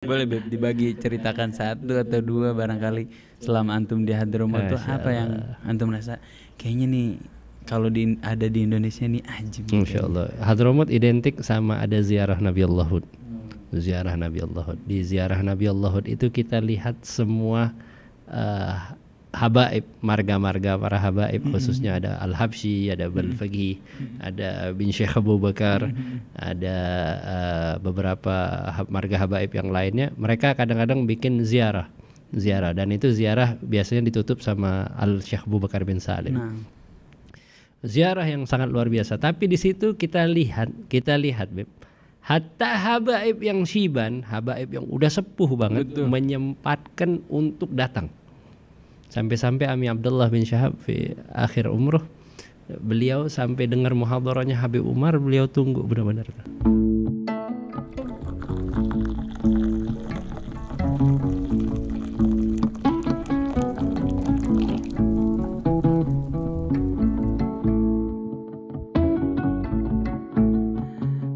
Boleh Beb, dibagi ceritakan satu atau dua barangkali selama antum di Hadromo itu apa yang antum rasa kayaknya nih kalau di, ada di Indonesia nih ajib. Insya gitu. Allah. Hadromut identik sama ada ziarah Nabi Allah Hud. Hmm. Ziarah Nabi Allah Hud. Di ziarah Nabi Allah Hud itu kita lihat semua uh, habaib marga-marga para habaib hmm. khususnya ada Al Habsyi, ada Balfagi, mm-hmm. hmm. ada bin Syekh Abu Bakar, hmm. ada uh, beberapa marga habaib yang lainnya. Mereka kadang-kadang bikin ziarah, ziarah dan itu ziarah biasanya ditutup sama Al Syekh Abu Bakar bin Salim. Nah. Ziarah yang sangat luar biasa. Tapi di situ kita lihat, kita lihat, Beb. Hatta habaib yang siban, habaib yang udah sepuh banget Betul. menyempatkan untuk datang sampai-sampai Ami Abdullah bin Syahab di akhir umroh beliau sampai dengar muhadharahnya Habib Umar beliau tunggu benar-benar.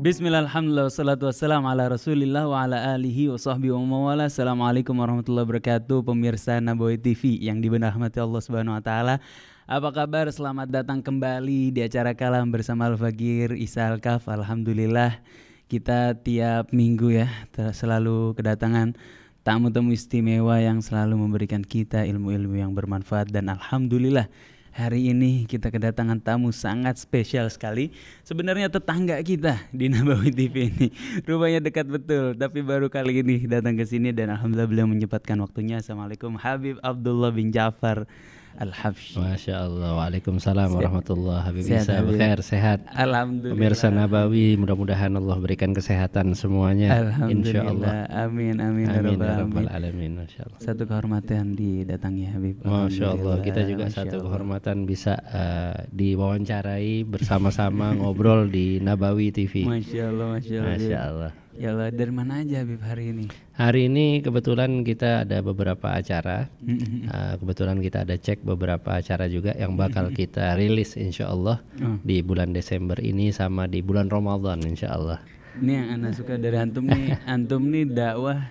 Bismillahirrahmanirrahim. Wassalatu wassalamu ala rasulillah wa ala alihi wa sahbihi wa mawala. Assalamualaikum warahmatullahi wabarakatuh. Pemirsa Naboy TV yang dibenarmati Allah subhanahu wa ta'ala. Apa kabar? Selamat datang kembali di acara Kalam bersama al fagir Isa Al-Kaf. Alhamdulillah kita tiap minggu ya selalu kedatangan tamu-tamu istimewa yang selalu memberikan kita ilmu-ilmu yang bermanfaat dan Alhamdulillah Hari ini kita kedatangan tamu sangat spesial sekali. Sebenarnya tetangga kita di Nabawi TV ini. Rumahnya dekat betul, tapi baru kali ini datang ke sini dan alhamdulillah beliau menyempatkan waktunya. Assalamualaikum Habib Abdullah bin Jafar. Al-Habsyi. Masya Allah. Waalaikumsalam warahmatullahi wabarakatuh. Sehat, khair, sehat. Alhamdulillah. Pemirsa Nabawi, mudah-mudahan Allah berikan kesehatan semuanya. Alhamdulillah. Insya Allah. Amin, amin. Ya amin. Ya Rabbal alamin. Masya Allah. Satu kehormatan didatangi Habib. Masya Allah. Kita juga Masya satu Allah. kehormatan bisa uh, diwawancarai bersama-sama ngobrol di Nabawi TV. Masya Allah. Masya Allah. Masya Allah. Ya Allah, dari mana aja Habib hari ini? Hari ini kebetulan kita ada beberapa acara. uh, kebetulan kita ada cek beberapa acara juga yang bakal mm-hmm. kita rilis insya Allah uh. di bulan Desember ini sama di bulan Ramadan insya Allah. Ini yang anak suka dari antum nih, antum nih dakwah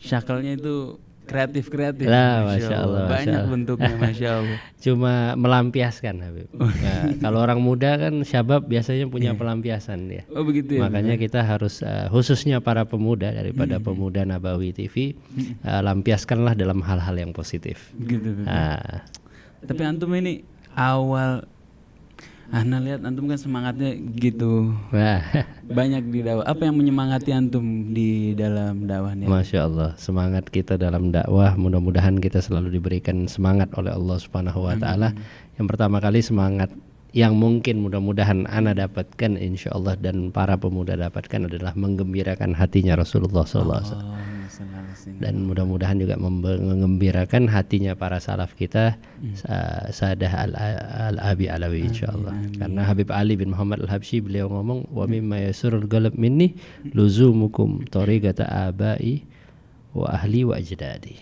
syakalnya itu kreatif kreatif lah masya Allah, masya banyak Allah. bentuknya masya Allah cuma melampiaskan Habib oh. nah, kalau orang muda kan syabab biasanya punya iya. pelampiasan ya oh begitu ya makanya ya. kita harus uh, khususnya para pemuda daripada pemuda Nabawi TV uh, eh, lampiaskanlah dalam hal-hal yang positif gitu, Nah. tapi antum ini awal Ana lihat antum kan semangatnya gitu. Wah. Banyak di dakwah. Apa yang menyemangati antum di dalam dakwah ini? Masya Allah, semangat kita dalam dakwah. Mudah-mudahan kita selalu diberikan semangat oleh Allah Subhanahu Wa Taala. Yang pertama kali semangat yang mungkin mudah-mudahan Anda dapatkan insya Allah dan para pemuda dapatkan adalah menggembirakan hatinya Rasulullah SAW. Oh dan mudah-mudahan juga mengembirakan hatinya para salaf kita hmm. Sadah al, al Abi Alawi insyaallah karena Habib Ali bin Muhammad Al Habsyi beliau ngomong wa hmm. mimma yasurul qalb minni luzumukum tariqata abai wa ahli wa ajdadi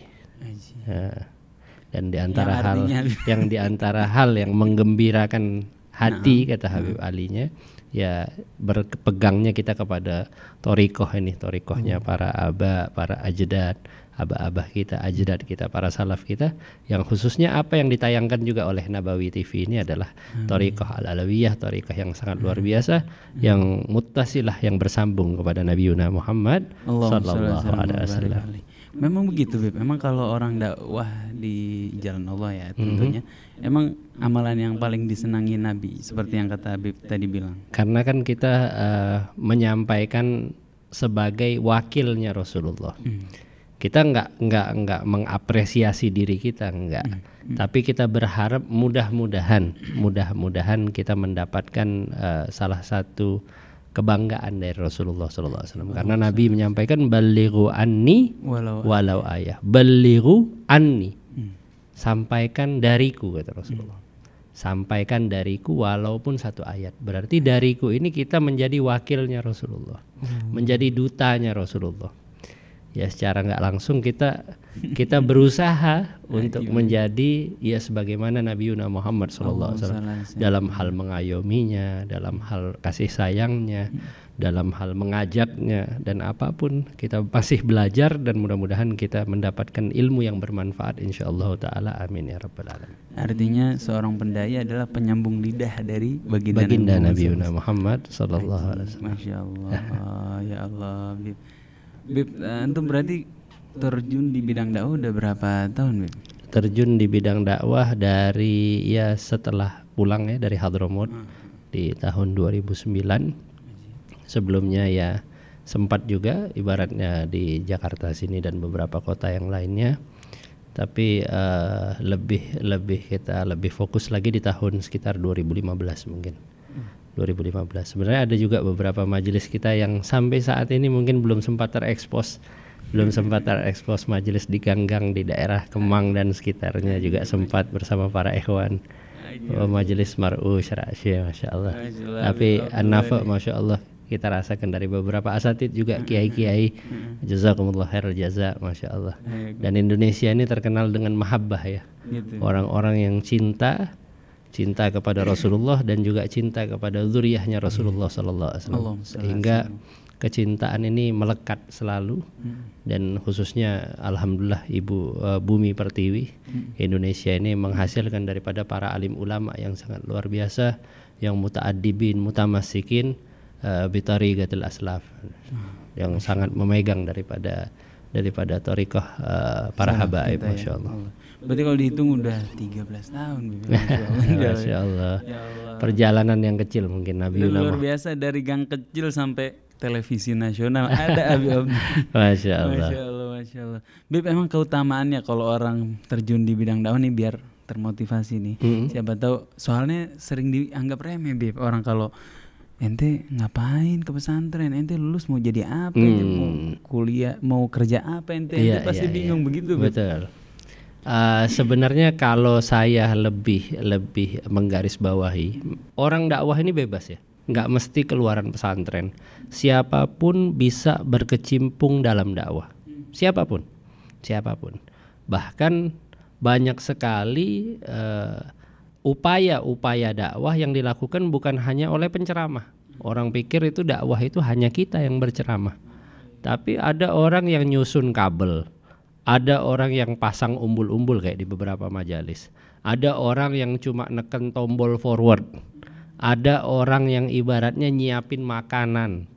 dan di antara ya, hal yang di antara hal yang menggembirakan hati nah. kata Habib nah. Alinya ya berpegangnya kita kepada torikoh ini torikohnya hmm. para aba para a'jedat, abah-abah kita a'jedat kita para salaf kita yang khususnya apa yang ditayangkan juga oleh Nabawi TV ini adalah hmm. torikoh al alawiyah torikoh yang sangat hmm. luar biasa hmm. yang mutasilah yang bersambung kepada Nabi Yuna Muhammad Sallallahu Alaihi Wasallam Memang begitu, Beb. memang kalau orang dakwah di jalan Allah ya, mhm. tentunya mm-hmm. emang amalan yang paling disenangi Nabi seperti yang kata Beb tadi bilang. Karena kan kita uh, menyampaikan sebagai wakilnya Rasulullah. Mm. Kita nggak nggak nggak mengapresiasi diri kita nggak, mm. tapi kita berharap mudah-mudahan mudah-mudahan kita mendapatkan uh, salah satu kebanggaan dari Rasulullah SAW karena Nabi menyampaikan beliru anni walau, walau ayah beliru anni hmm. sampaikan dariku kata Rasulullah hmm. sampaikan dariku walaupun satu ayat berarti dariku ini kita menjadi wakilnya Rasulullah hmm. menjadi dutanya Rasulullah ya secara nggak langsung kita kita berusaha untuk menjadi ya sebagaimana Nabi Yuna Muhammad Shallallahu Alaihi Wasallam dalam hal mengayominya, dalam hal kasih sayangnya, hmm. dalam hal mengajaknya dan apapun kita masih belajar dan mudah-mudahan kita mendapatkan ilmu yang bermanfaat Insya Allah Taala Amin ya Rabbal Alamin. Artinya seorang pendaya adalah penyambung lidah dari baginda, baginda Nabi Yuna Muhammad Shallallahu Alaihi Wasallam. Masya Allah ya Allah. Bib, eh, antum berarti terjun di bidang dakwah udah berapa tahun, Bib? Terjun di bidang dakwah dari ya setelah pulang ya dari Hadromod ah. di tahun 2009. Sebelumnya ya sempat juga ibaratnya di Jakarta sini dan beberapa kota yang lainnya tapi uh, lebih lebih kita lebih fokus lagi di tahun sekitar 2015 mungkin. 2015. Sebenarnya ada juga beberapa majelis kita yang sampai saat ini mungkin belum sempat terekspos, belum sempat terekspos majelis di ganggang di daerah Kemang dan sekitarnya juga sempat bersama para ikhwan. Oh, majelis mar'u syara'sya Masya Allah Tapi anafa Masya Allah kita rasakan dari beberapa asatid juga kiai-kiai jazakumullah khair jaza masya Allah dan Indonesia ini terkenal dengan mahabbah ya gitu. orang-orang yang cinta cinta kepada Rasulullah dan juga cinta kepada zuriyahnya Rasulullah Sallallahu Alaihi Wasallam sehingga kecintaan ini melekat selalu hmm. dan khususnya alhamdulillah ibu uh, bumi pertiwi hmm. Indonesia ini menghasilkan daripada para alim ulama yang sangat luar biasa yang mutaaddibin mutamassikin uh, bitariqatil aslaf hmm. yang sangat memegang daripada daripada tarekat uh, eh, para habaib ya. masyaallah Berarti kalau dihitung udah 13 tahun Masya Allah. Ya Allah. Perjalanan yang kecil mungkin Nabi Udah Luar biasa dari gang kecil sampai televisi nasional ada Abi Om. Masya Allah. Masya Allah, Masya Allah. Bib emang keutamaannya kalau orang terjun di bidang daun nih biar termotivasi nih. Mm -hmm. Siapa tahu soalnya sering dianggap remeh Bib orang kalau ente ngapain ke pesantren ente lulus mau jadi apa hmm. ente mm. mau kuliah mau kerja apa ente, iya, ente pasti yeah, iya. bingung yeah. begitu betul Eh, sebenarnya kalau saya lebih lebih menggarisbawahi orang dakwah ini bebas ya, nggak mesti keluaran pesantren. Siapapun bisa berkecimpung dalam dakwah, siapapun, siapapun. Bahkan banyak sekali uh, upaya-upaya dakwah yang dilakukan bukan hanya oleh penceramah. Orang pikir itu dakwah itu hanya kita yang berceramah, tapi ada orang yang nyusun kabel ada orang yang pasang umbul-umbul kayak di beberapa majalis. Ada orang yang cuma neken tombol forward. Ada orang yang ibaratnya nyiapin makanan.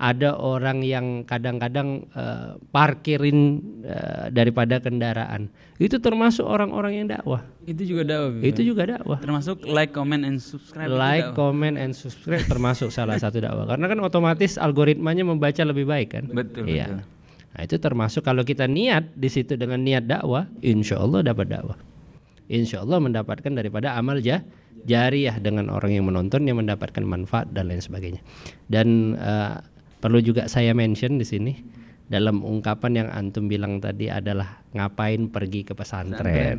Ada orang yang kadang-kadang uh, parkirin uh, daripada kendaraan. Itu termasuk orang-orang yang dakwah. Itu juga dakwah. Itu juga dakwah. Termasuk like, comment and subscribe. Like, comment and subscribe termasuk salah satu dakwah. Karena kan otomatis algoritmanya membaca lebih baik kan. Betul. Iya. Betul. Nah itu termasuk kalau kita niat di situ dengan niat dakwah, insya Allah dapat dakwah. Insya Allah mendapatkan daripada amal jah, jariah dengan orang yang menonton yang mendapatkan manfaat dan lain sebagainya. Dan uh, perlu juga saya mention di sini dalam ungkapan yang antum bilang tadi adalah ngapain pergi ke pesantren. Eh,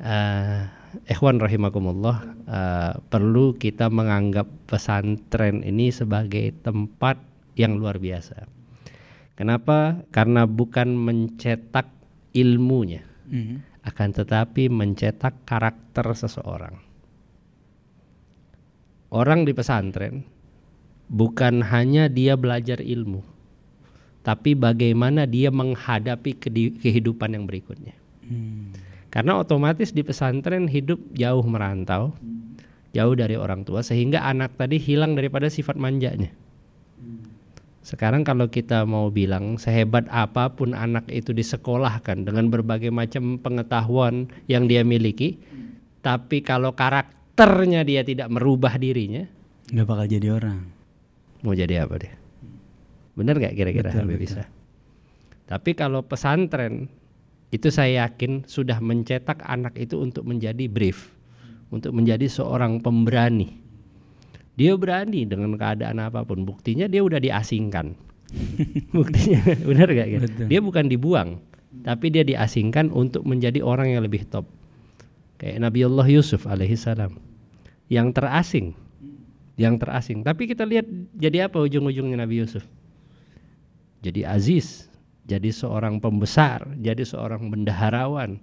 uh, Ikhwan rahimakumullah uh, perlu kita menganggap pesantren ini sebagai tempat yang luar biasa Kenapa? Karena bukan mencetak ilmunya, mm-hmm. akan tetapi mencetak karakter seseorang. Orang di pesantren bukan hanya dia belajar ilmu, tapi bagaimana dia menghadapi kehidupan yang berikutnya. Mm. Karena otomatis di pesantren hidup jauh merantau, jauh dari orang tua, sehingga anak tadi hilang daripada sifat manjanya. Sekarang kalau kita mau bilang sehebat apapun anak itu disekolahkan dengan berbagai macam pengetahuan yang dia miliki, hmm. tapi kalau karakternya dia tidak merubah dirinya, nggak bakal jadi orang. Mau jadi apa deh? Bener nggak kira-kira Habib bisa? Tapi kalau pesantren itu saya yakin sudah mencetak anak itu untuk menjadi brief, untuk menjadi seorang pemberani dia berani dengan keadaan apapun. Buktinya dia udah diasingkan. Buktinya benar gak? Gitu? Dia bukan dibuang, tapi dia diasingkan untuk menjadi orang yang lebih top. Kayak Nabi Allah Yusuf alaihissalam yang terasing, yang terasing. Tapi kita lihat jadi apa ujung-ujungnya Nabi Yusuf? Jadi aziz, jadi seorang pembesar, jadi seorang bendaharawan.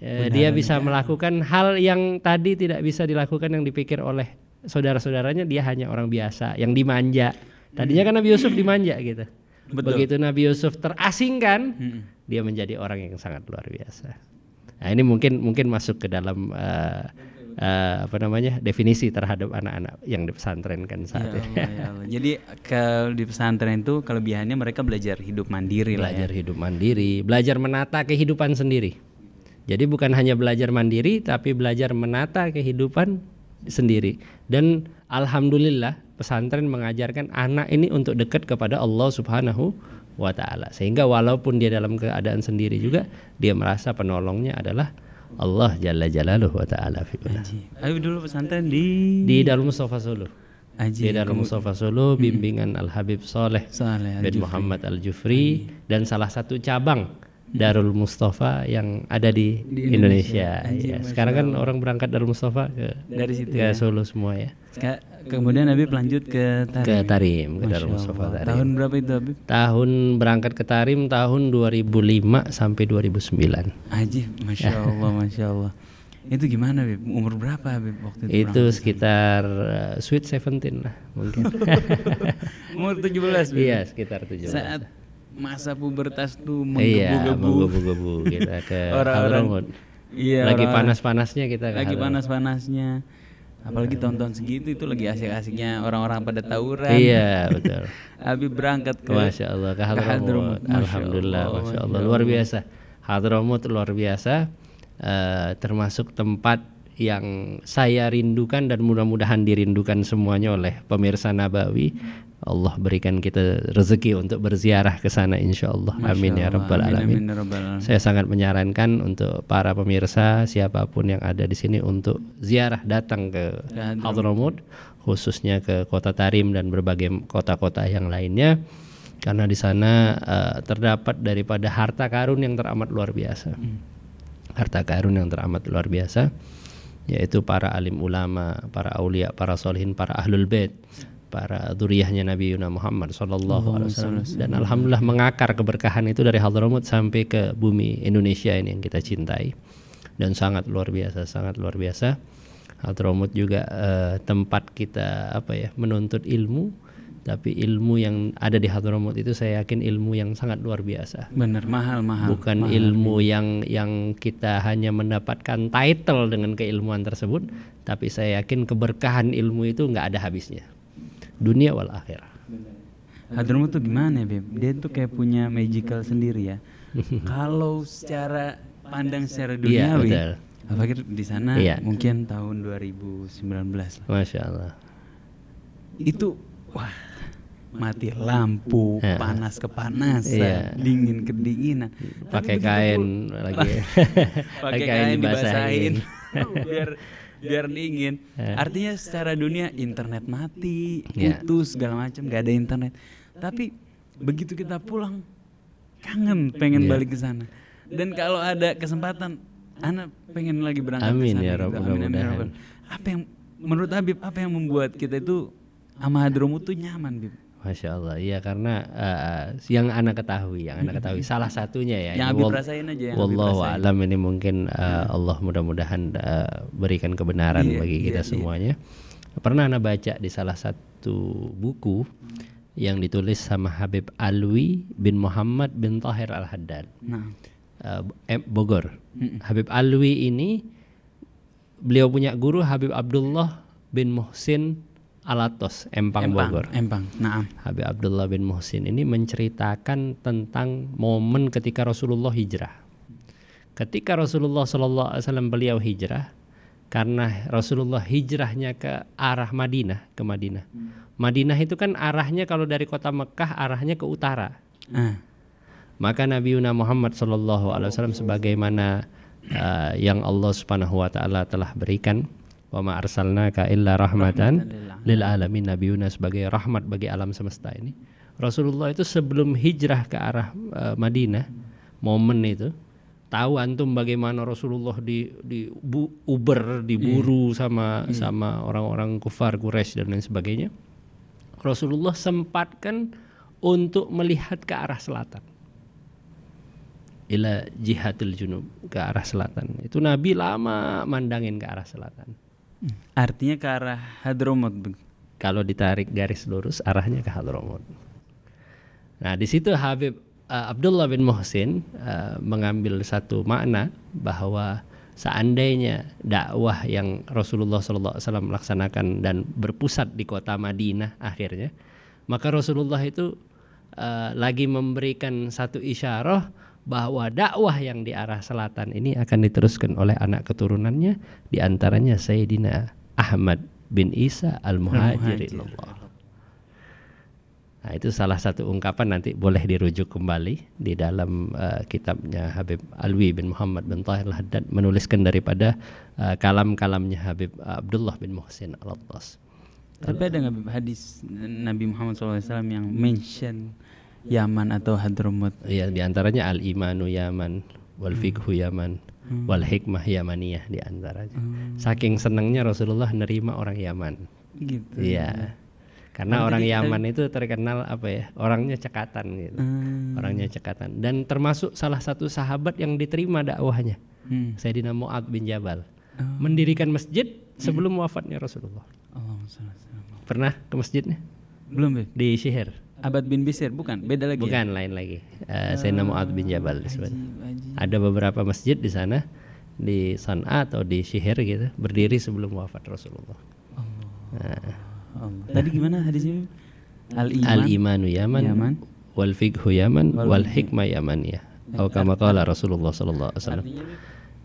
Benar, eh, dia bisa melakukan hal yang tadi tidak bisa dilakukan yang dipikir oleh saudara-saudaranya dia hanya orang biasa yang dimanja. Tadinya kan Nabi Yusuf dimanja gitu. Betul. Begitu Nabi Yusuf terasingkan, hmm. dia menjadi orang yang sangat luar biasa. Nah, ini mungkin mungkin masuk ke dalam uh, uh, apa namanya definisi terhadap anak-anak yang di pesantren kan saat ya, ini. Ya. Jadi kalau di pesantren itu kelebihannya mereka belajar hidup mandiri ya. belajar ya. hidup mandiri, belajar menata kehidupan sendiri. Jadi bukan hanya belajar mandiri tapi belajar menata kehidupan sendiri dan alhamdulillah pesantren mengajarkan anak ini untuk dekat kepada Allah Subhanahu wa taala sehingga walaupun dia dalam keadaan sendiri juga dia merasa penolongnya adalah Allah Jalla Jalaluhu wa taala fi Ayo dulu pesantren di di Darul Mustafa Solo. Aji. Di Darul Mustafa Solo hmm. bimbingan hmm. Al Habib Soleh, bin Muhammad Al Jufri Aji. dan salah satu cabang Darul Mustafa yang ada di, di Indonesia. Indonesia. Anjir, ya. Sekarang kan orang berangkat Darul Mustafa ke dari situ ke ya. Solo semua ya. kemudian Nabi lanjut ke Tarim. Ke Tarim, ke Darul Mustafa Tarim. Tahun berapa itu Habib? Tahun berangkat ke Tarim tahun 2005 sampai 2009. Aji, Masya Allah, Masya Allah. Itu gimana Bib? Umur berapa Bib waktu itu? Itu sekitar uh, sweet 17 lah mungkin. Umur 17 Bib. Iya, sekitar 17. Saat masa pubertas tuh iya, menggebu-gebu. Iya, gitu ke orang-orang. Iya, lagi panas-panasnya kita. Lagi panas-panasnya. Apalagi tonton segitu itu lagi asik-asiknya orang-orang pada tawuran. Iya, betul. Abi berangkat ke Masya Allah ke Hadramut. Alhamdulillah, Masya Allah. Luar biasa. Hadramut luar biasa. Uh, eh, termasuk tempat yang saya rindukan dan mudah-mudahan dirindukan semuanya oleh pemirsa Nabawi. Allah berikan kita rezeki untuk berziarah ke sana insya ya Allah. Masya amin ya rabbal alamin. Amin, amin, saya sangat menyarankan untuk para pemirsa siapapun yang ada di sini untuk ziarah datang ke Hadramut khususnya ke kota Tarim dan berbagai kota-kota yang lainnya karena di sana uh, terdapat daripada harta karun yang teramat luar biasa. Hmm. Harta karun yang teramat luar biasa yaitu para alim ulama, para aulia, para solihin, para ahlul bait, para duriyahnya Nabi Yuna Muhammad saw Alaihi dan alhamdulillah mengakar keberkahan itu dari Hadramut sampai ke bumi Indonesia ini yang kita cintai dan sangat luar biasa, sangat luar biasa. Hadramut juga eh, tempat kita apa ya menuntut ilmu tapi ilmu yang ada di Hadramaut itu saya yakin ilmu yang sangat luar biasa. Benar, mahal mahal. Bukan mahal. ilmu yang yang kita hanya mendapatkan title dengan keilmuan tersebut, tapi saya yakin keberkahan ilmu itu nggak ada habisnya. Dunia wal akhirah. Hadramaut tuh gimana ya, Beb? Dia tuh kayak punya magical sendiri ya. Kalau secara pandang secara iya, duniawi, iya, apalagi di sana iya. mungkin tahun 2019 lah. Masya Allah. Itu wah mati lampu, yeah. panas kepanasan, yeah. dingin kedinginan. Pakai kain lagi. Pakai kain, kain dibasahin biar biar dingin. Yeah. Artinya secara dunia internet mati, yeah. putus segala macam, gak ada internet. Tapi begitu kita pulang kangen pengen yeah. balik ke sana. Dan kalau ada kesempatan anak pengen lagi berangkat amin ke sana. Ya, gitu. Rob, amin, Amin ya Apa yang menurut Habib apa yang membuat kita itu sama Hadromu tuh nyaman, Bib? Masya Allah, iya karena uh, yang anak ketahui, yang anak ketahui salah satunya ya. Yang Habib rasain aja. Yang Wallahu alam ini mungkin uh, Allah mudah-mudahan uh, berikan kebenaran iya, bagi kita iya, iya. semuanya. Pernah anak baca di salah satu buku yang ditulis sama Habib Alwi bin Muhammad bin Tahir Al Haddad, nah. uh, Bogor. Habib Alwi ini beliau punya guru Habib Abdullah bin Muhsin Alatos, Empang, Empang Bogor. Empang. Nah. Habib Abdullah bin Muhsin ini menceritakan tentang momen ketika Rasulullah hijrah. Ketika Rasulullah Shallallahu alaihi wasallam beliau hijrah karena Rasulullah hijrahnya ke arah Madinah, ke Madinah. Madinah itu kan arahnya kalau dari kota Mekah arahnya ke utara. Ah. Maka Nabi Yuna Muhammad Shallallahu alaihi wasallam sebagaimana uh, yang Allah Subhanahu wa taala telah berikan wa ma arsalnaka illa rahmatan lil alamin Nabi Yunus sebagai rahmat bagi alam semesta ini Rasulullah itu sebelum hijrah ke arah uh, Madinah momen itu tahu antum bagaimana Rasulullah di di bu, uber diburu yeah. Hmm. sama yeah. Hmm. sama orang-orang kufar Quraisy dan lain sebagainya. Rasulullah sempatkan untuk melihat ke arah selatan. Ila jihadil junub ke arah selatan. Itu Nabi lama mandangin ke arah selatan. Hmm. Artinya ke arah hadromot. Kalau ditarik garis lurus arahnya ke hadromot. Nah, di situ Habib uh, Abdullah bin Mohsin uh, mengambil satu makna bahwa seandainya dakwah yang Rasulullah SAW laksanakan dan berpusat di kota Madinah akhirnya, maka Rasulullah itu uh, lagi memberikan satu isyarah bahwa dakwah yang di arah selatan ini akan diteruskan oleh anak keturunannya diantaranya Sayyidina Ahmad bin Isa al-Muhajirin Allah. Nah, itu salah satu ungkapan nanti boleh dirujuk kembali di dalam uh, kitabnya Habib Alwi bin Muhammad bin Tahir Haddad menuliskan daripada uh, kalam-kalamnya Habib Abdullah bin Muhsin Al-Attas. Tapi ada nggak hadis Nabi Muhammad SAW yang mention Yaman atau Hadramut. Iya, diantaranya al imanu Yaman, wal fikhu Yaman, hmm. wal hikmah Yamaniyah diantaranya. Hmm. Saking senangnya Rasulullah nerima orang Yaman. Gitu. Iya. Karena Nanti orang Yaman itu terkenal apa ya? Orangnya cekatan gitu. Hmm. Orangnya cekatan dan termasuk salah satu sahabat yang diterima dakwahnya. Hmm. Sayyidina Mu'ad bin Jabal. Oh. Mendirikan masjid hmm. sebelum hmm. wafatnya Rasulullah. Allah Pernah ke masjidnya? Belum, Di Syihir. Abad bin Bisir bukan, beda lagi. Ya? Bukan ya? lain lagi. Uh, uh, eh, Sayyidina Mu'ad bin Jabal ajib, ajib. Ada beberapa masjid di sana di San'a atau di Syihir gitu berdiri sebelum wafat Rasulullah. Allah. Nah. Allah. Tadi gimana hadisnya? Al iman. Al imanu Yaman, Yaman. wal fiqhu Yaman, wal, hikmah Yaman ya. Nah, atau kama qala Rasulullah sallallahu alaihi wasallam.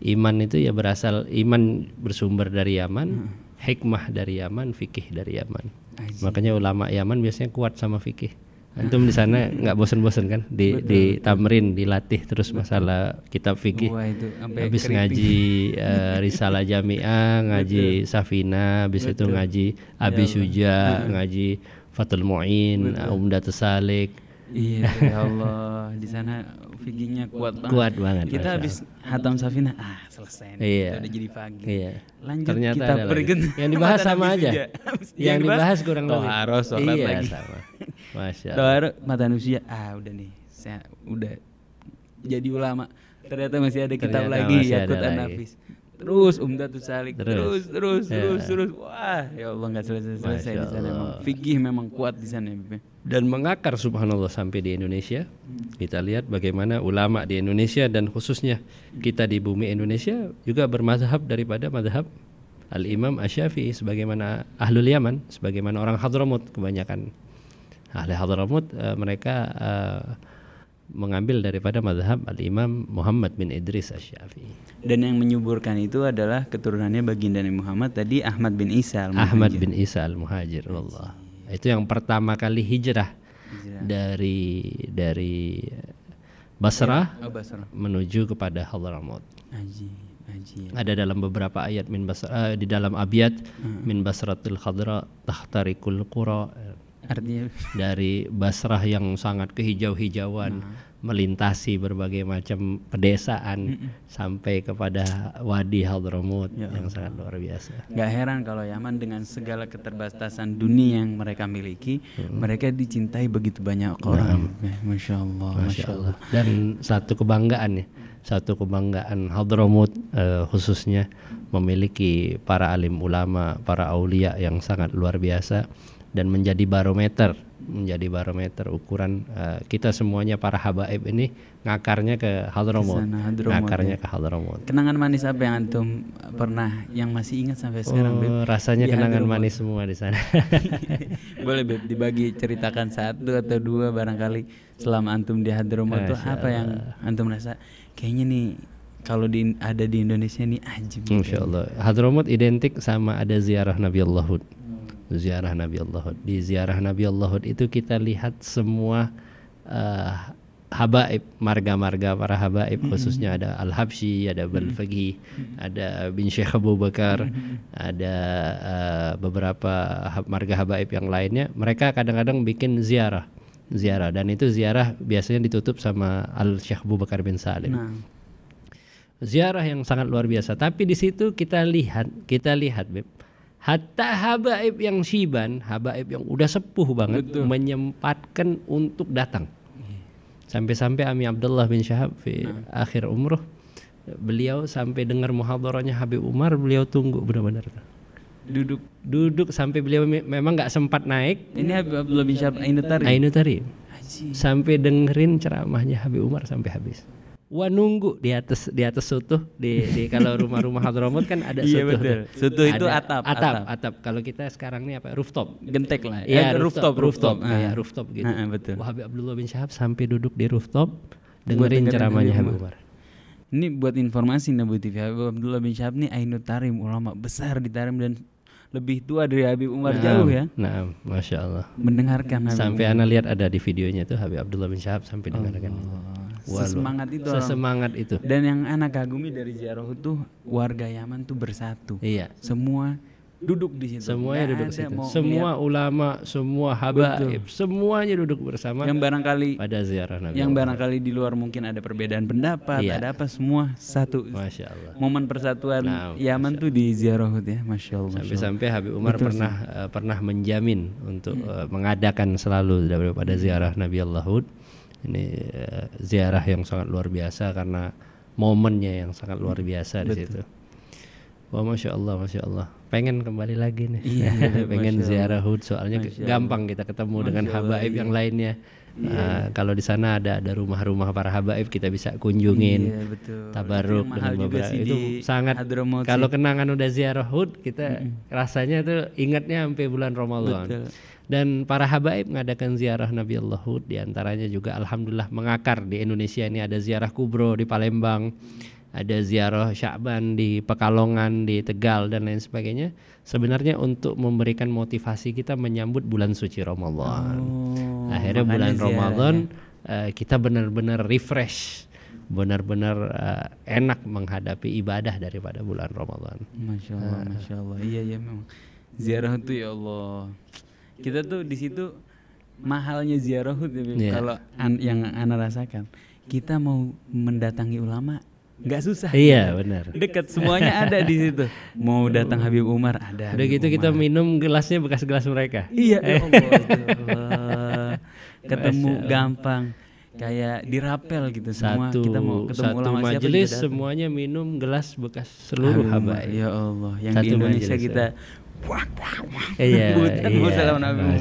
Iman itu ya berasal iman bersumber dari Yaman, hmm. hikmah dari Yaman, fikih dari Yaman. Makanya ulama Yaman biasanya kuat sama fikih Antum di sana nggak bosen-bosen kan di Betul. di tamrin dilatih terus Betul. masalah kitab fikih. Habis ngaji uh, risalah jamiah, ngaji Betul. safina, habis itu ngaji ya abi ya, suja, ngaji fatul muin, umdatus salik Iya, ya Allah. Di sana fikinya kuat banget. Kuat banget. Kita habis hatam Safina, ah selesai. Nih. Iya. udah jadi pagi. Iya. Lanjut Ternyata kita pergen. Yang dibahas sama aja. yang dibahas kurang lebih. Oh, harus sholat iya. lagi. Sama. Masya Allah. mata manusia, ah udah nih. Saya udah jadi ulama. Ternyata masih ada kitab Ternyata lagi ya anafis. Hafiz terus Umdatus Salik terus terus terus yeah. terus, terus. wah ya Allah nggak selesai selesai di sana memang fikih memang kuat di sana dan mengakar subhanallah sampai di Indonesia hmm. kita lihat bagaimana ulama di Indonesia dan khususnya kita di bumi Indonesia juga bermazhab daripada mazhab Al Imam Asy-Syafi'i sebagaimana ahlul Yaman sebagaimana orang Hadramut kebanyakan ahli Hadramut uh, mereka uh, mengambil daripada madhab al-imam Muhammad bin Idris asy-Syafi'i. Dan yang menyuburkan itu adalah keturunannya baginda Nabi Muhammad tadi Ahmad bin Isa al-Muhajir. Ahmad bin Isa al-Muhajir, Allah. Itu yang pertama kali hijrah, hijrah. dari dari Basrah, ya, oh, Basrah menuju kepada Hadramaut. Ya. Ada dalam beberapa ayat min basra, uh, eh, di dalam abiyat hmm. min basratil khadra tahtarikul qura artinya dari Basrah yang sangat kehijau-hijauan nah. melintasi berbagai macam pedesaan mm sampai kepada Wadi Hadramut ya. yang sangat luar biasa. Gak heran kalau Yaman dengan segala keterbatasan dunia yang mereka miliki, -hmm. mereka dicintai begitu banyak orang. Nah. Masya Allah, Masya, Masya Allah. Dan satu kebanggaan ya, satu kebanggaan Hadramut eh, khususnya memiliki para alim ulama, para aulia yang sangat luar biasa dan menjadi barometer menjadi barometer ukuran uh, kita semuanya para habaib ini ngakarnya ke Hadramaut, Ngakarnya ya. ke Hadramaut. Kenangan manis apa yang antum pernah yang masih ingat sampai sekarang, oh, Rasanya kenangan Hadromot. manis semua di sana. Boleh, Beb, dibagi ceritakan satu atau dua barangkali selama antum di Hadramaut itu apa yang antum rasa kayaknya nih kalau di, ada di Indonesia nih ajib. Insya gitu. Allah. Hadramaut identik sama ada ziarah Nabi Allah Hud ziarah Nabi Allah di ziarah Nabi Allah itu kita lihat semua uh, habaib marga-marga para habaib mm -hmm. khususnya ada Al Habsyi, ada Balfagi, mm -hmm. ada bin Syekh Abu Bakar, mm -hmm. ada uh, beberapa marga habaib yang lainnya. Mereka kadang-kadang bikin ziarah, ziarah dan itu ziarah biasanya ditutup sama Al Syekh Abu Bakar bin Salim. Nah. Ziarah yang sangat luar biasa. Tapi di situ kita lihat, kita lihat, Beb, Hatta habaib yang siban, habaib yang udah sepuh banget Betul. menyempatkan untuk datang. Sampai-sampai Ami Abdullah bin Syahab di nah. akhir umroh beliau sampai dengar muhadharahnya Habib Umar beliau tunggu benar-benar duduk duduk sampai beliau memang nggak sempat naik ini Habib Abdullah bin Syahab Ainutari Ainutari sampai dengerin ceramahnya Habib Umar sampai habis nunggu di atas di atas sutuh di, di kalau rumah-rumah Hadramut kan ada iya, sutuh. Iya betul. Sutuh itu atap, atap. Atap, atap. Kalau kita sekarang ini apa? rooftop. Gentek lah. Ya. Iya, eh, rooftop, rooftop. rooftop. Ah. Iya, rooftop gitu. Ah, ah, betul. Abdullah bin Syahab sampai duduk di rooftop dengerin ceramahnya Habib Umar. Ini buat informasi nih bu TV Habib Abdullah bin Syahab ini Ainut Tarim ulama besar di Tarim dan lebih tua dari Habib Umar nah, jauh ya. Nah, masya Allah. Mendengarkan Habib sampai Umar. Ana lihat ada di videonya tuh Habib Abdullah bin Syahab sampai oh. dengarkan. Walau. Sesemangat itu. Sesemangat itu. Dan yang anak kagumi dari ziarah itu warga Yaman tuh bersatu. Iya. Semua duduk di situ. Semuanya Nggak duduk di situ. Semua lihat. ulama, semua habaib, Betul. semuanya duduk bersama. Yang barangkali pada ziarah Nabi. Yang barangkali di luar mungkin ada perbedaan pendapat, iya. ada apa semua satu. Masya Allah. Momen persatuan nah, Yaman tuh di ziarah ya, masya Allah. Sampai-sampai Habib Umar Betul, pernah uh, pernah menjamin untuk hmm. uh, mengadakan selalu daripada hmm. ziarah Nabi Allah Hud. Ini uh, ziarah yang sangat luar biasa karena momennya yang sangat luar hmm. biasa Betul. di situ. Wah, masya Allah, masya Allah pengen kembali lagi nih iya, pengen ziarah hud soalnya gampang kita ketemu Masya dengan habaib iya. yang lainnya Iya. Uh, kalau di sana ada ada rumah-rumah para habaib kita bisa kunjungin. Iya, betul. Tabaruk dan beberapa itu sangat kalau kenangan udah ziarah Hud kita mm-hmm. rasanya tuh ingatnya sampai bulan Ramadan. Betul. Dan para habaib mengadakan ziarah Nabi Allah Hud di antaranya juga alhamdulillah mengakar di Indonesia ini ada ziarah kubro di Palembang ada ziarah Syakban di Pekalongan, di Tegal dan lain sebagainya. Sebenarnya untuk memberikan motivasi kita menyambut bulan suci Ramadan. Oh, Akhirnya bulan ziarah, Ramadan ya. uh, kita benar-benar refresh, benar-benar uh, enak menghadapi ibadah daripada bulan Ramadan. Masya Allah, uh. Masya Allah. Iya, iya memang. Ziarah itu ya Allah. Kita tuh di situ mahalnya ziarah ya, kalau an yang anak rasakan. Kita mau mendatangi ulama nggak susah. Iya benar. Dekat semuanya ada di situ. Mau datang Habib Umar ada. Udah gitu Umar. kita minum gelasnya bekas gelas mereka. Iya. Eh. Allah, Ketemu gampang. Kayak dirapel gitu semua satu, kita mau ketemu satu ulama majelis semuanya minum gelas bekas seluruh habaib. Ya Allah, yang satu di Indonesia kita ya Wah, iya, iya. Nabi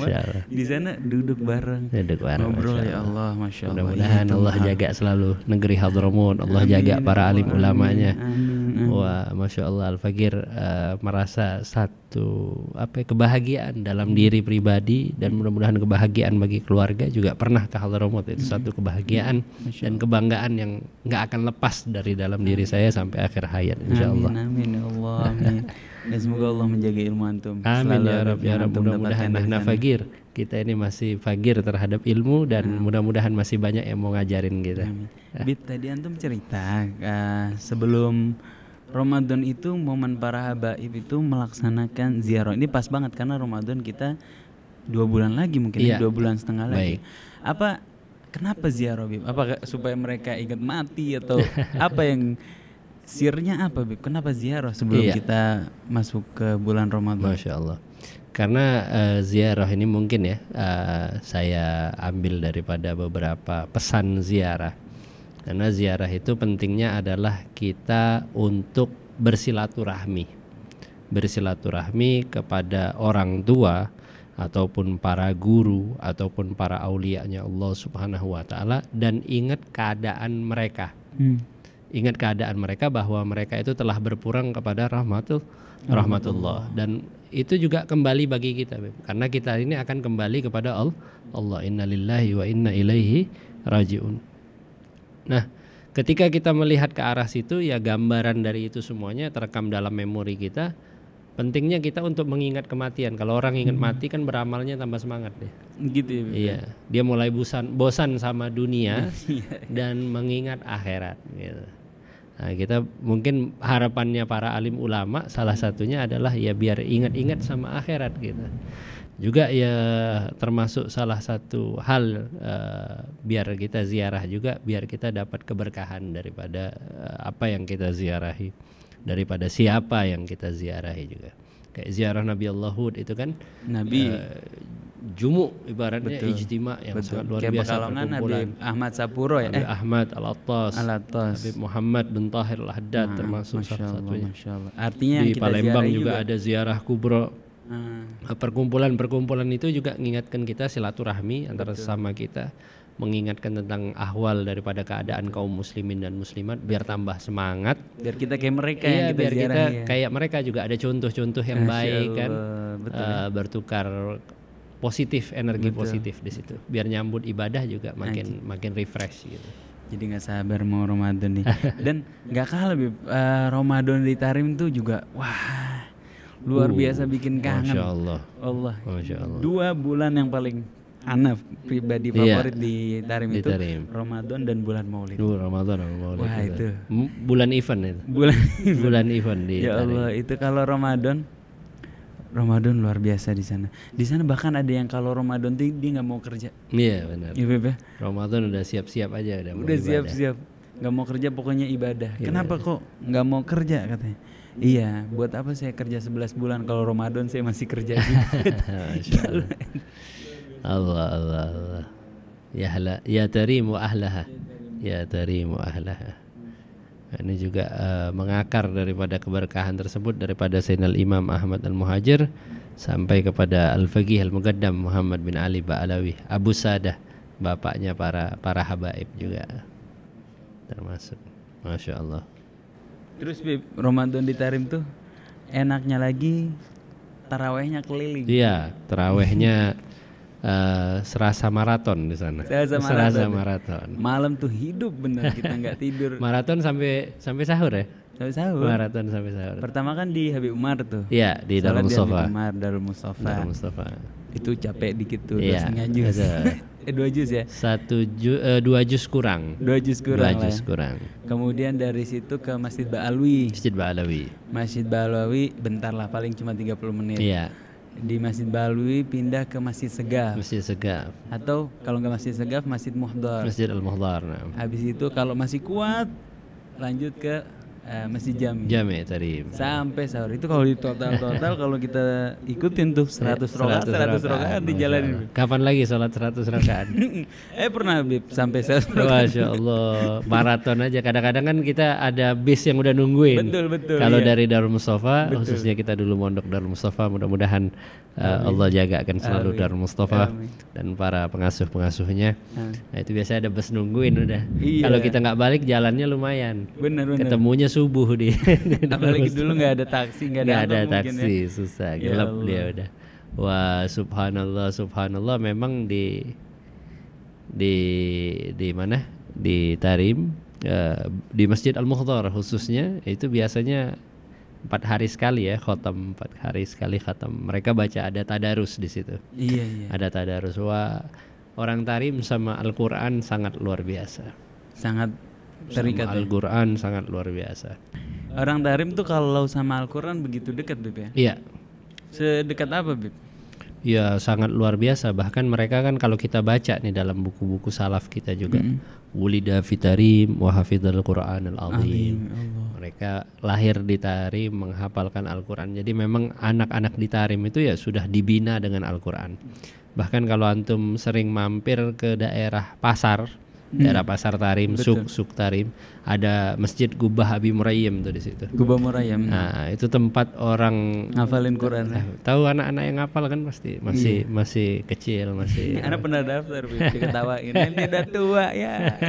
Di sana duduk bareng. Duduk bareng. Ngobrol ya Allah, masya Allah. Mudah-mudahan ya, Allah jaga selalu negeri Hadramaut. Allah amin, jaga ya para alim amin, ulamanya. Amin, amin. Wah, masya Allah Al Fakir uh, eh, merasa satu apa ya, kebahagiaan dalam diri pribadi dan mudah-mudahan kebahagiaan bagi keluarga juga pernah ke Hadramaut itu amin. satu kebahagiaan amin, dan kebanggaan yang nggak akan lepas dari dalam diri saya sampai akhir hayat. Insya Allah. Amin, amin, Allah. Amin. Ya Dan semoga Allah menjaga ilmu antum. Amin ya Selalu ya Rabb ya Rabb. Mudah-mudahan nah fagir kita ini masih fagir terhadap ilmu dan hmm. mudah-mudahan masih banyak yang mau ngajarin kita. Amin. Ah. Bit tadi antum cerita uh, sebelum Ramadan itu momen para habaib itu melaksanakan ziarah. Ini pas banget karena Ramadan kita dua bulan lagi mungkin ya. Iya. dua bulan setengah lagi. Baik. Apa kenapa ziarah Bib? Apa supaya mereka ingat mati atau apa yang sirnya apa Bib? Kenapa ziarah sebelum iya. kita masuk ke bulan Ramadan? Masya Allah. Karena uh, ziarah ini mungkin ya uh, saya ambil daripada beberapa pesan ziarah. Karena ziarah itu pentingnya adalah kita untuk bersilaturahmi. Bersilaturahmi kepada orang tua ataupun para guru ataupun para aulianya Allah Subhanahu wa taala dan ingat keadaan mereka. Hmm ingat keadaan mereka bahwa mereka itu telah berkurang kepada rahmatul rahmatullah dan itu juga kembali bagi kita karena kita ini akan kembali kepada Allah Allah inna lillahi wa inna ilaihi rajiun nah ketika kita melihat ke arah situ ya gambaran dari itu semuanya terekam dalam memori kita pentingnya kita untuk mengingat kematian. Kalau orang ingat hmm. mati kan beramalnya tambah semangat deh. Gitu ya. Iya, dia mulai bosan bosan sama dunia iya, iya. dan mengingat akhirat gitu. Nah, kita mungkin harapannya para alim ulama salah satunya adalah ya biar ingat-ingat sama akhirat kita gitu. Juga ya termasuk salah satu hal uh, biar kita ziarah juga biar kita dapat keberkahan daripada uh, apa yang kita ziarahi, daripada siapa yang kita ziarahi juga. Kayak ziarah Nabi Allah Hud itu kan Nabi uh, jumu ibaratnya betul. Iya. ijtima yang betul. sangat luar biasa perkumpulan. Habib Ahmad Sapuro ya Habib eh? Ahmad Al Attas Al Attas Habib Muhammad bin Tahir Al Haddad nah, termasuk salah satunya Allah. artinya di Palembang juga, juga ada ziarah kubro nah. Nah, perkumpulan-perkumpulan itu juga mengingatkan kita silaturahmi antara betul. sesama kita mengingatkan tentang ahwal daripada keadaan kaum muslimin dan muslimat biar tambah semangat biar kita kayak mereka iya, yang biar kita ya. kayak mereka juga ada contoh-contoh yang baik kan betul, uh, bertukar positif energi Betul. positif di situ biar nyambut ibadah juga makin Anjir. makin refresh gitu jadi nggak sabar mau Ramadan nih dan nggak kalah lebih uh, Ramadan di Tarim tuh juga wah luar uh, biasa bikin kangen Masya Allah Allah Masya Allah dua bulan yang paling aneh pribadi iya. favorit iya, di Tarim itu Ramadan dan bulan Maulid. Duh, Ramadan dan Maulid. Wah, itu. itu. Bulan event itu. Bulan bulan event di Ya Allah, Tarim. itu kalau Ramadan Ramadan luar biasa di sana. Di sana bahkan ada yang kalau Ramadan tuh dia nggak mau kerja. Iya benar. Iya Beb. Ya? Ramadan udah siap-siap aja udah. Udah siap-siap. Nggak mau kerja pokoknya ibadah. Iya. Kenapa kok nggak mau kerja katanya? Iya, buat apa saya kerja 11 bulan kalau Ramadan saya masih kerja gitu. Allah Allah Allah. Ya hala, ya tarimu ahlaha. Ya tarimu ahlaha ini juga uh, mengakar daripada keberkahan tersebut daripada Sayyidina Imam Ahmad Al-Muhajir sampai kepada Al-Faqih Al-Mugaddam Muhammad bin Ali Ba'alawi Abu Sadah bapaknya para para habaib juga termasuk Masya Allah terus Bib, Ramadan di Tarim tuh enaknya lagi tarawehnya keliling iya tarawehnya Uh, serasa maraton di sana. Serasa maraton. Serasa maraton. Malam tuh hidup bener kita nggak tidur. maraton sampai sampai sahur ya? Sampai sahur. Maraton sampai sahur. Pertama kan di Habib Umar tuh. Iya, di Darul Mustafa. Habib Umar, Darul Mustafa. Darul Mustafa. Itu capek dikit tuh, iya, setengah eh dua jus ya? Satu ju, uh, dua jus kurang. Dua jus kurang. Dua jus ya. kurang. Kemudian dari situ ke Masjid Ba'alwi. Masjid Ba'alwi. Masjid Ba'alwi bentar lah paling cuma 30 menit. Iya di Masjid Balwi pindah ke Masjid Segaf. Masjid Segaf. Atau kalau nggak Masjid Segaf, Masjid Muhdar. Masjid Al Muhdar. Nah. Habis itu kalau masih kuat lanjut ke Eh, masih jam jam ya tadi sampai sahur itu kalau di total total kalau kita ikutin tuh 100 rokaat 100 rokaat dijalanin kapan lagi sholat seratus rokaat eh pernah Bib sampai 100 rokaat Masya Allah maraton aja kadang-kadang kan kita ada bis yang udah nungguin betul betul kalau iya. dari Darul Mustafa betul. khususnya kita dulu mondok Darul Mustafa mudah-mudahan uh, Allah akan selalu Darul Mustafa Amin. dan para pengasuh-pengasuhnya nah itu biasanya ada bus nungguin udah iya. kalau kita nggak balik jalannya lumayan benar, benar. ketemunya subuh di. Apalagi dulu nggak ada taksi, nggak ada, ada taksi, ya. susah, ya gelap ya dia udah. Wah, subhanallah, subhanallah memang di di di mana? Di Tarim uh, di Masjid al mukhtar khususnya itu biasanya empat hari sekali ya khotam empat hari sekali khotam mereka baca ada tadarus di situ iya, iya. ada tadarus wah orang tarim sama Al-Quran sangat luar biasa sangat terikat ya. Al-Qur'an sangat luar biasa. Orang Tarim tuh kalau sama Al-Qur'an begitu dekat Bib ya? Iya. Sedekat apa Bib? Ya sangat luar biasa bahkan mereka kan kalau kita baca nih dalam buku-buku salaf kita juga Wulida hmm wulida fitarim wa al Qur'an al ya Mereka lahir di Tarim menghafalkan Al-Qur'an. Jadi memang anak-anak di Tarim itu ya sudah dibina dengan Al-Qur'an. Bahkan kalau antum sering mampir ke daerah pasar, hmm. daerah Pasar Tarim, Betul. Suk Suk Tarim, ada Masjid Gubah Abi Murayyim tuh di situ. Gubah Murayyim. Nah, itu tempat orang ngafalin Quran. Ya? Eh, tahu anak-anak yang ngapal kan pasti masih yeah. masih kecil, masih. anak pernah daftar diketawain, ini udah tua ya.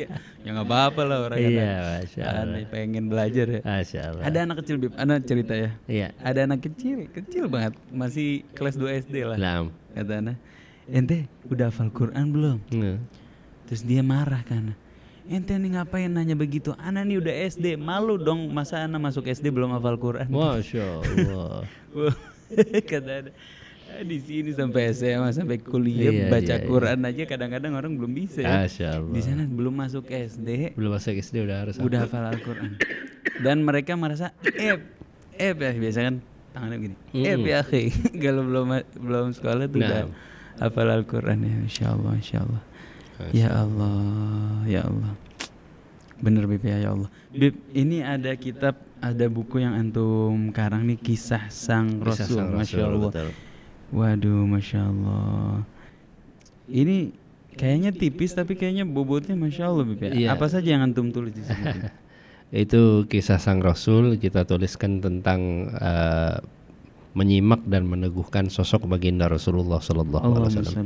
ya. ya nggak apa-apa lah orang Iya, masyaallah. pengen belajar ya. Masya Ada anak kecil Bib, anak cerita ya. Iya. Ada anak kecil, kecil banget, masih kelas 2 SD lah. Nah. Kata anak, ente udah hafal Quran belum? Nggak Terus dia marah kan. Ente nih ngapain nanya begitu? Ana nih udah SD, malu dong masa Ana masuk SD belum hafal Quran. Masya Allah. Kata ada ah, di sini sampai SMA sampai kuliah iya, iya, baca iya, Quran iya. aja kadang-kadang orang belum bisa. Ya. Masya Allah. Di sana belum masuk SD. Belum masuk SD udah harus. Udah hafal Al-Quran. Dan mereka merasa eh eh ya biasa kan tangannya begini. Eh Eh ya kalau belum belum sekolah tuh nah. udah hafal Al-Quran ya. Insya Allah, insya Allah. Ya Allah, ya Allah. Bener Bib ya, ya Allah. Iya. Bib, ini ada kitab, ada buku yang antum karang nih kisah sang kisah Rasul, sang Masya Allah. Waduh, Masya Allah. Ini kayaknya tipis tapi kayaknya bobotnya Masya Allah Bib ya. Iya. Apa saja yang antum tulis di sini? itu kisah sang Rasul kita tuliskan tentang uh, menyimak dan meneguhkan sosok baginda Rasulullah Sallallahu Alaihi Wasallam.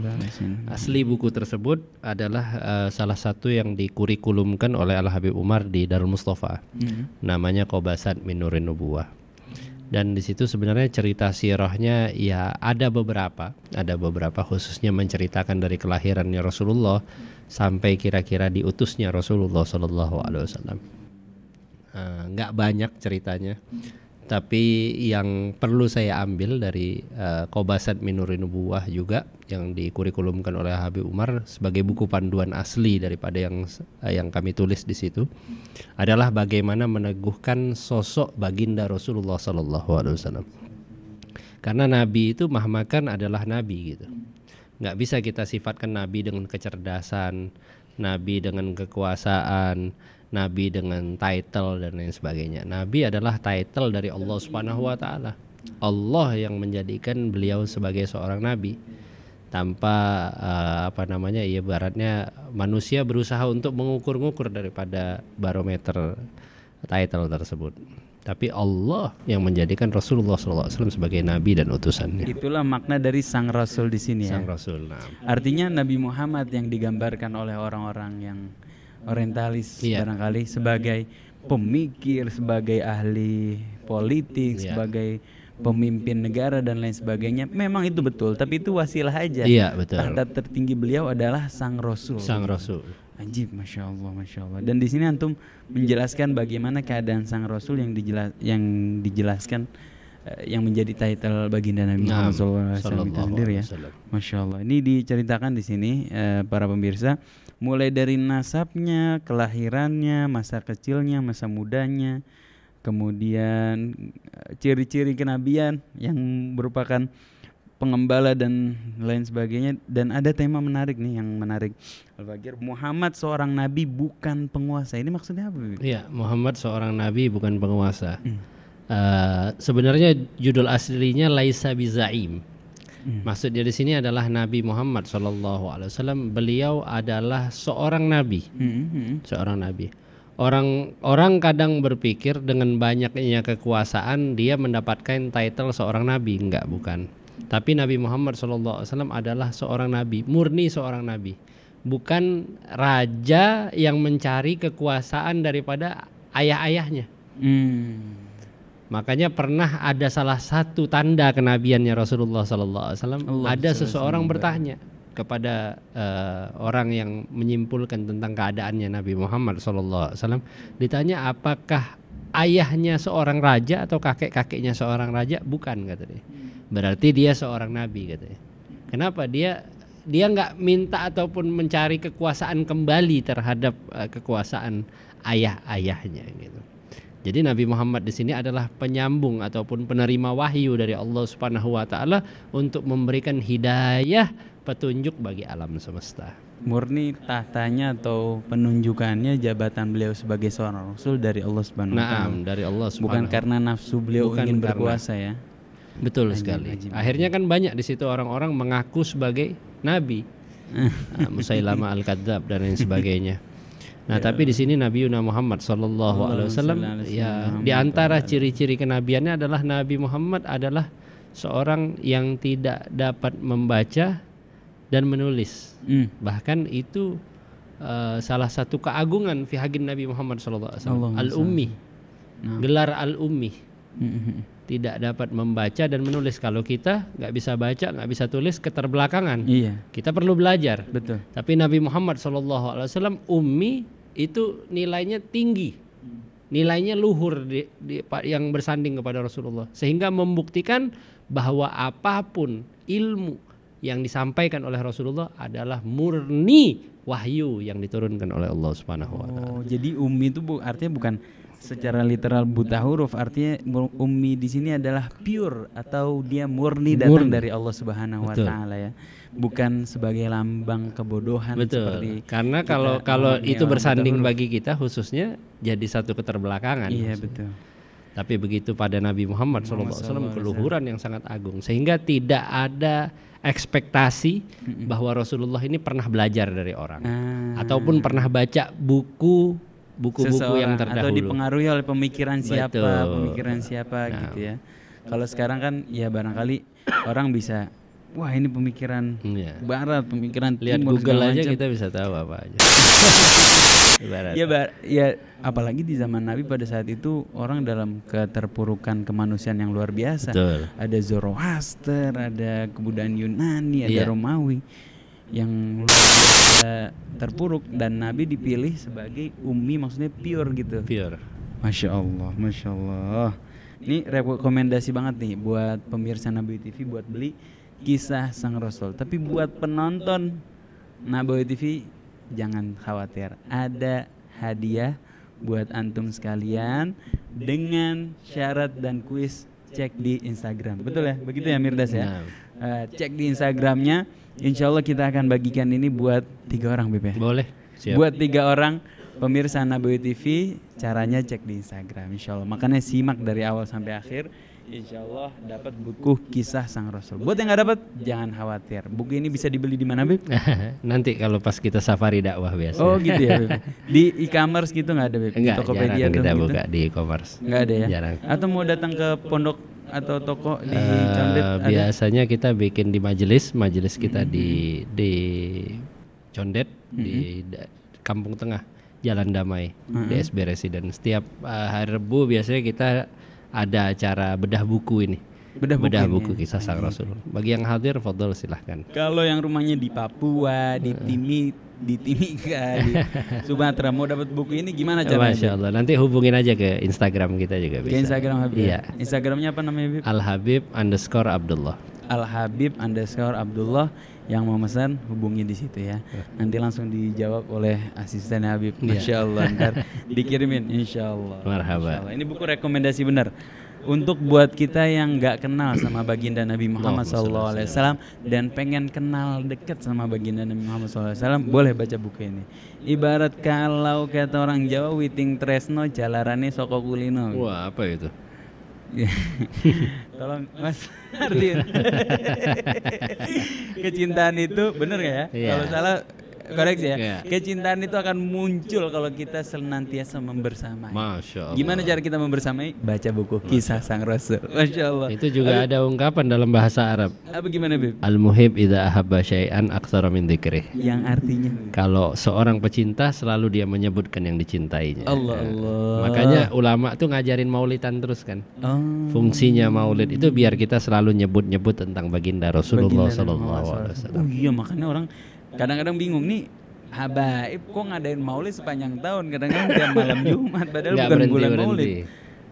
Asli buku tersebut adalah uh, salah satu yang dikurikulumkan oleh Al Habib Umar di Darul Mustafa. Hmm. Namanya Kobasat Minurin Nubuah. Dan di situ sebenarnya cerita sirahnya ya ada beberapa, ada beberapa khususnya menceritakan dari kelahirannya Rasulullah sampai kira-kira diutusnya Rasulullah Sallallahu Alaihi Wasallam. Uh, eh, gak banyak ceritanya. Tapi yang perlu saya ambil dari uh, eh, Kobasat Minuri Nubuah juga yang dikurikulumkan oleh Habib Umar sebagai buku panduan asli daripada yang uh, yang kami tulis di situ adalah bagaimana meneguhkan sosok baginda Rasulullah Sallallahu Alaihi Wasallam. Karena Nabi itu mahmakan adalah Nabi gitu. Nggak bisa kita sifatkan Nabi dengan kecerdasan, Nabi dengan kekuasaan, nabi dengan title dan lain sebagainya. Nabi adalah title dari Allah Subhanahu wa taala. Allah yang menjadikan beliau sebagai seorang nabi tanpa uh, apa namanya ya baratnya manusia berusaha untuk mengukur-ngukur daripada barometer title tersebut. Tapi Allah yang menjadikan Rasulullah SAW sebagai nabi dan utusannya. Itulah makna dari sang Rasul di sini ya. Rasul. Nah. Artinya Nabi Muhammad yang digambarkan oleh orang-orang yang orientalis yeah. barangkali sebagai pemikir, sebagai ahli politik, yeah. sebagai pemimpin negara dan lain sebagainya. Memang itu betul, tapi itu wasilah aja. Iya, betul. Tahta tertinggi beliau adalah Sang Rasul. Sang Rasul. Anjib, masya Allah, masya Allah. Dan di sini antum menjelaskan bagaimana keadaan Sang Rasul yang dijelas yang dijelaskan Eh, yang menjadi title baginda Nabi Muhammad SAW itu sendiri ya. Masya Allah. Ini diceritakan di sini eh, para pemirsa, mulai dari nasabnya, kelahirannya, masa kecilnya, masa mudanya, kemudian eh, ciri-ciri kenabian yang merupakan pengembala dan lain sebagainya dan ada tema menarik nih yang menarik Al Muhammad seorang nabi bukan penguasa ini maksudnya apa? Iya Muhammad seorang nabi bukan penguasa. Hmm Uh, sebenarnya judul aslinya Laisa Bizaim. Hmm. Maksud dari sini adalah Nabi Muhammad saw. Beliau adalah seorang nabi, hmm, hmm, hmm. seorang nabi. Orang orang kadang berpikir dengan banyaknya kekuasaan dia mendapatkan title seorang nabi, enggak bukan. Tapi Nabi Muhammad SAW adalah seorang nabi, murni seorang nabi, bukan raja yang mencari kekuasaan daripada ayah-ayahnya. Hmm. Makanya pernah ada salah satu tanda kenabiannya Rasulullah Sallallahu Alaihi Wasallam ada seseorang bertanya kepada uh, orang yang menyimpulkan tentang keadaannya Nabi Muhammad Sallallahu Alaihi Wasallam ditanya apakah ayahnya seorang raja atau kakek kakeknya seorang raja bukan katanya hmm. berarti dia seorang nabi katanya kenapa dia dia nggak minta ataupun mencari kekuasaan kembali terhadap uh, kekuasaan ayah ayahnya gitu jadi Nabi Muhammad di sini adalah penyambung ataupun penerima wahyu dari Allah Subhanahu wa taala untuk memberikan hidayah petunjuk bagi alam semesta. Murni tahtanya atau penunjukannya jabatan beliau sebagai seorang rasul dari Allah Subhanahu wa taala. dari Allah Subhanahu Bukan karena nafsu beliau Bukan ingin berkuasa ya. Betul ajim, sekali. Ajim. Akhirnya kan banyak di situ orang-orang mengaku sebagai nabi. Musailamah Musailama al-Kadzab dan lain sebagainya. Nah, ya. tapi di sini Nabi Yuna Muhammad sallallahu alaihi wasallam ya di antara ciri-ciri kenabiannya adalah Nabi Muhammad adalah seorang yang tidak dapat membaca dan menulis. Hmm. Bahkan itu uh, salah satu keagungan fihagin Nabi Muhammad sallallahu alaihi wasallam al-ummi. Nah. Gelar al-ummi. Hmm, hmm, hmm. Tidak dapat membaca dan menulis. Kalau kita nggak bisa baca, nggak bisa tulis keterbelakangan. Iya. Kita perlu belajar. Betul. Tapi Nabi Muhammad saw ummi itu nilainya tinggi nilainya luhur di, di, yang bersanding kepada Rasulullah sehingga membuktikan bahwa apapun ilmu yang disampaikan oleh Rasulullah adalah murni wahyu yang diturunkan oleh Allah Subhanahu wa oh, taala. Oh, jadi ummi itu bu, artinya bukan secara literal buta huruf artinya ummi di sini adalah pure atau dia murni datang murni. dari Allah Subhanahu wa taala ya bukan sebagai lambang kebodohan Betul. seperti karena kalau kalau itu bersanding bagi kita khususnya jadi satu keterbelakangan. Iya maksudnya. betul. Tapi begitu pada Nabi Muhammad, Muhammad SAW keluhuran yang sangat agung sehingga tidak ada ekspektasi bahwa Rasulullah ini pernah belajar dari orang ah. ataupun pernah baca buku buku-buku yang terdahulu atau dipengaruhi oleh pemikiran Betul. pemikiran siapa nah. gitu ya. Kalau sekarang kan ya barangkali orang bisa wah ini pemikiran yeah. barat, pemikiran lihat timur, Google aja macam. kita bisa tahu apa aja. barat. Ya, bar, ya apalagi di zaman Nabi pada saat itu orang dalam keterpurukan kemanusiaan yang luar biasa. Betul. Ada Zoroaster, ada kebudayaan Yunani, ada yeah. Romawi yang luar biasa terpuruk dan Nabi dipilih sebagai ummi maksudnya pure gitu. Pure. Masya Allah, masya Allah. Ini rekomendasi banget nih buat pemirsa Nabi TV buat beli kisah sang rasul. Tapi buat penonton Naboy TV jangan khawatir, ada hadiah buat antum sekalian dengan syarat dan kuis cek di Instagram. Betul ya? Begitu ya Mirdas ya? Uh, cek di Instagramnya. Insya Allah kita akan bagikan ini buat tiga orang BP. Ya? Boleh. Siap. Buat tiga orang pemirsa Naboy TV caranya cek di Instagram insya Allah makanya simak dari awal sampai akhir insya Allah dapat buku kisah sang rasul. Buat yang nggak dapat jangan khawatir. Buku ini bisa dibeli di mana Beb? Nanti kalau pas kita safari dakwah biasa. Oh gitu ya Beb. Di e-commerce gitu nggak ada Beb? Enggak, Tokopedia jarang kita gitu? buka di e-commerce. Nggak ada ya? Jarang. Atau mau datang ke pondok atau toko di uh, eh, Condet? Biasanya ada? kita bikin di majelis, majelis kita mm -hmm. di di Condet mm -hmm. di da, Kampung Tengah. Jalan Damai mm -hmm. DSB Residen. Resident. Setiap uh, hari Rebu biasanya kita ada acara bedah buku ini. Bedah, bedah buku, kisah sang rasul. Bagi yang hadir, fadol silahkan. Kalau yang rumahnya di Papua, di eh. Timi, di Timika, di Sumatera mau dapat buku ini gimana caranya? Masya Allah. Nanti hubungin aja ke Instagram kita juga bisa. Ke Instagram Habib. Ya? Iya. Instagramnya apa namanya Habib? Al Habib underscore Abdullah. Al Habib underscore Abdullah yang memesan hubungi di situ ya. Nanti langsung dijawab oleh asisten Habib. Insya iya. Allah ntar dikirimin. Insya Allah. Marhaba. Insya Allah. Ini buku rekomendasi benar untuk buat kita yang nggak kenal sama baginda Nabi Muhammad SAW dan pengen kenal dekat sama baginda Nabi Muhammad SAW boleh baca buku ini. Ibarat kalau kata orang Jawa witing tresno jalarane soko Wah apa itu? Tolong Mas Ardin. Kecintaan itu bener gak ya? Yeah. Kalau salah koreksi ya. Yeah. Kecintaan itu akan muncul kalau kita senantiasa membersamai. Masya Allah. Gimana cara kita membersamai? Baca buku kisah Sang Rasul. Masya Allah. Itu juga Aduh. ada ungkapan dalam bahasa Arab. Apa gimana Bib? Al muhib idza ahabba syai'an aksara min dikrih. Yang artinya kalau seorang pecinta selalu dia menyebutkan yang dicintainya. Allah ya. Allah. Makanya ulama tuh ngajarin maulidan terus kan. Oh. Fungsinya maulid itu biar kita selalu nyebut-nyebut tentang baginda Rasulullah sallallahu alaihi wasallam. Oh iya makanya orang kadang-kadang bingung nih habaib kok ngadain maulid sepanjang tahun kadang-kadang tiap malam Jumat padahal Nggak bukan berhenti, bulan berhenti. maulid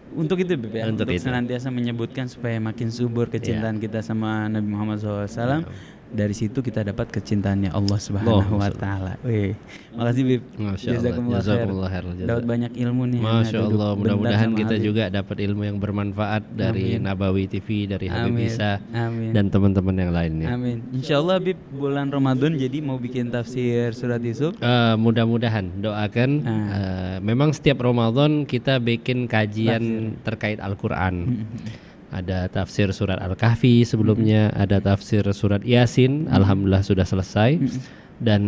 untuk itu Beb, ya, untuk, untuk itu. senantiasa menyebutkan supaya makin subur kecintaan yeah. kita sama Nabi Muhammad SAW dari situ kita dapat kecintaannya Allah Subhanahu wa taala. Wih. Makasih Bib. Jazakumullah khair. Dapat banyak ilmu nih. Masya Allah, mudah-mudahan kita Habib. juga dapat ilmu yang bermanfaat dari Amin. Nabawi TV, dari Habib Isa Amin. dan teman-teman yang lainnya. Amin. Insya Bib bulan Ramadan jadi mau bikin tafsir surat Yusuf? Uh, mudah-mudahan doakan uh. uh, memang setiap Ramadan kita bikin kajian tafsir. terkait Al-Qur'an ada tafsir surat Al-Kahfi sebelumnya, mm -hmm. ada tafsir surat Yasin, mm -hmm. alhamdulillah sudah selesai. Mm -hmm dan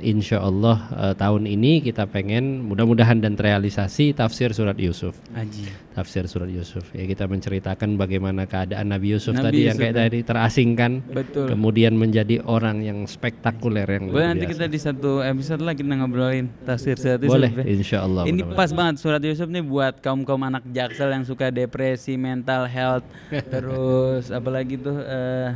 insya Allah uh, eh, tahun ini kita pengen mudah-mudahan dan terrealisasi tafsir surat Yusuf. Aji. Tafsir surat Yusuf. Ya kita menceritakan bagaimana keadaan Nabi Yusuf Nabi tadi Yusuf yang kayak kan? tadi terasingkan, Betul. kemudian menjadi orang yang spektakuler yang. Boleh nanti kita di satu episode lagi kita ngobrolin tafsir surat Yusuf. Boleh, ya. insya Allah. Ini pas banget surat Yusuf nih buat kaum kaum anak jaksel yang suka depresi, mental health, terus apalagi tuh. Uh,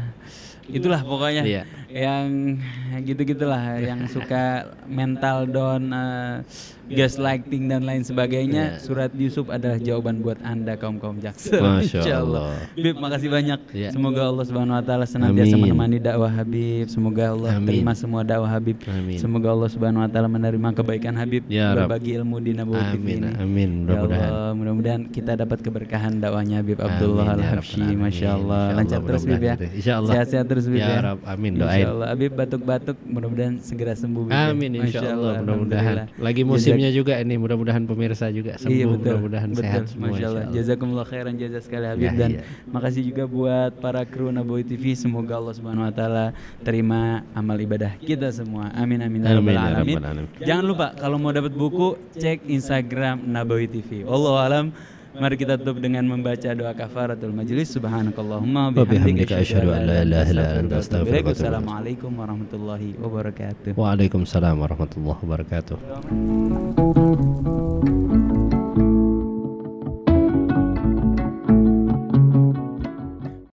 itulah pokoknya. Iya yang gitu-gitulah yang suka mental down uh, Iya. gaslighting dan lain sebagainya. Yeah. Surat Yusuf adalah jawaban buat Anda kaum-kaum jaksa. Masya Allah. Bib, makasih banyak. Yeah. Semoga Allah Subhanahu wa taala senantiasa Amin. menemani dakwah Habib. Semoga Allah Amin. terima semua dakwah Habib. Amin. Semoga Allah Subhanahu wa taala menerima kebaikan Habib ya berbagi ilmu di Nabawi Amin. ini. Amin. Ya mudah-mudahan. mudah-mudahan kita dapat keberkahan dakwahnya Habib Abdullah ya Al-Habsyi. Masya Allah. Lancar terus Bib ya. Sehat-sehat terus Bib ya. ya. Rab. Amin. Doain. Insya Allah. Habib batuk-batuk mudah-mudahan segera sembuh Bib. Amin. Insya Allah. Mudah-mudahan. Lagi musim timnya juga ini mudah-mudahan pemirsa juga iya, sembuh iya, mudah-mudahan sehat semua Masya Allah. Jazakumullah khairan jaza sekali Habib ya, dan ya. makasih juga buat para kru Nabawi TV semoga Allah Subhanahu wa taala terima amal ibadah kita semua. Amin amin ya amin. Ya amin. amin. Jangan lupa kalau mau dapat buku cek Instagram Nabawi TV. Allah alam. Mari kita tutup dengan membaca doa kafaratul majlis Subhanakallahumma wabihamdika asyhadu an la ilaha illa anta astaghfiruka wa Assalamualaikum warahmatullahi wabarakatuh. Waalaikumsalam warahmatullahi wabarakatuh.